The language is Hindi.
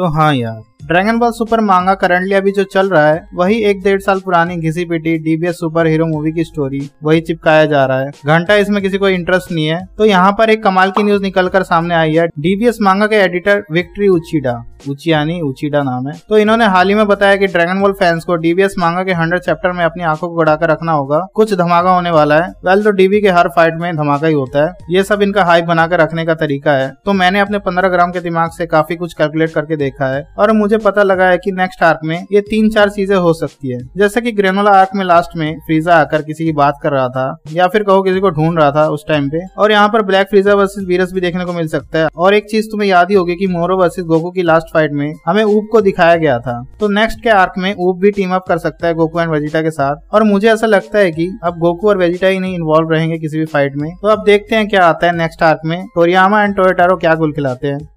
तो हाँ यार Dragon Ball Super manga currently अभी जो चल रहा है वही एक डेढ़ साल पुरानी घिसी पिटी डीबीएस सुपर हीरो मूवी की स्टोरी वही चिपकाया जा रहा है घंटा इसमें किसी को इंटरेस्ट नहीं है तो यहाँ पर एक कमाल की न्यूज निकल कर सामने आई है डीबीएस मांगा के एडिटर विक्ट्री उचीडा उचियानी उचीडा नाम है तो इन्होंने हाल ही में बताया कि ड्रैगन बॉल फैंस को डीबीएस मांगा के हंड्रेड चैप्टर में अपनी आंखों को गड़ाकर रखना होगा कुछ धमाका होने वाला है वेल तो डीबी के हर फाइट में धमाका ही होता है ये सब इनका हाइप बनाकर रखने का तरीका है तो मैंने अपने पंद्रह ग्राम के दिमाग से काफी कुछ कैलकुलेट करके देखा है और मुझे पता लगा है कि नेक्स्ट आर्क में ये तीन चार चीजें हो सकती है जैसे कि ग्रेनोला आर्क में लास्ट में फ्रीजा आकर किसी की बात कर रहा था या फिर कहो किसी को ढूंढ रहा था उस टाइम पे और यहाँ पर ब्लैक फ्रीजा वर्सेज वीरस भी देखने को मिल सकता है और एक चीज तुम्हें याद ही होगी की मोरो वर्सेज गोकू की लास्ट फाइट में हमें ऊप को दिखाया गया था तो नेक्स्ट के आर्क में ऊप भी टीम अप कर सकता है गोकू एंड वेजिटा के साथ और मुझे ऐसा लगता है की अब गोकू और वेजिटा ही नहीं इन्वॉल्व रहेंगे किसी भी फाइट में तो अब देखते हैं क्या आता है नेक्स्ट आर्क में टोरियामा एंड टोयटारो क्या गुल खिलाते हैं